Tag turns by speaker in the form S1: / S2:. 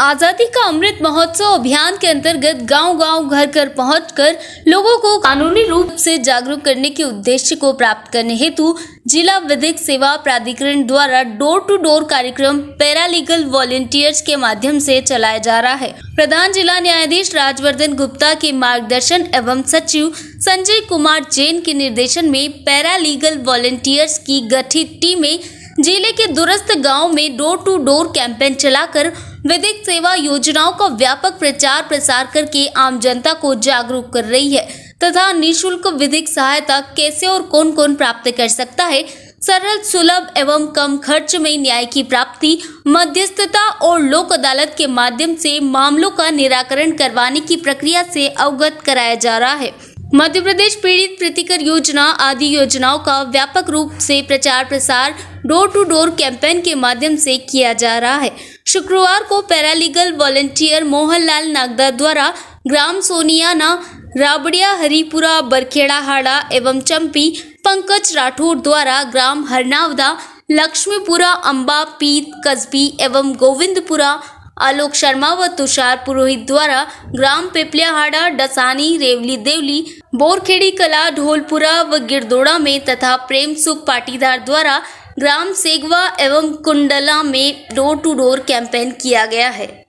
S1: आज़ादी का अमृत महोत्सव अभियान के अंतर्गत गांव गांव घर घर पहुंचकर लोगों को कानूनी रूप से जागरूक करने के उद्देश्य को प्राप्त करने हेतु जिला विधिक सेवा प्राधिकरण द्वारा डोर टू डोर कार्यक्रम पैरालीगल वॉलेंटियर्स के माध्यम से चलाया जा रहा है प्रधान जिला न्यायाधीश राजवर्धन गुप्ता के मार्गदर्शन एवं सचिव संजय कुमार जैन के निर्देशन में पैरालीगल वॉलेंटियर्स की गठित टीमें जिले के दूरस्थ गाँव में डोर टू डोर कैंपेन चलाकर विधिक सेवा योजनाओं का व्यापक प्रचार प्रसार करके आम जनता को जागरूक कर रही है तथा निशुल्क विधिक सहायता कैसे और कौन कौन प्राप्त कर सकता है सरल सुलभ एवं कम खर्च में न्याय की प्राप्ति मध्यस्थता और लोक अदालत के माध्यम से मामलों का निराकरण करवाने की प्रक्रिया से अवगत कराया जा रहा है मध्य प्रदेश पीड़ित प्रतिकर योजना आदि योजनाओं का व्यापक रूप से प्रचार प्रसार डोर टू डोर कैंपेन के माध्यम से किया जा रहा है शुक्रवार को पैरालीगल वॉलंटियर मोहनलाल नागदा द्वारा ग्राम सोनियाना राबड़िया हरिपुरा बरखेड़ा हाड़ा एवं चंपी पंकज राठौर द्वारा ग्राम हरनावदा लक्ष्मीपुरा अम्बा पीत कस्बी एवं गोविंदपुरा आलोक शर्मा व तुषार पुरोहित द्वारा ग्राम पिपलियाहाड़ा डसानी रेवली देवली बोरखेड़ी कला ढोलपुरा व गिरदोड़ा में तथा प्रेम सुख पाटीदार द्वारा ग्राम सेगवा एवं कुंडला में डोर टू डोर कैंपेन किया गया है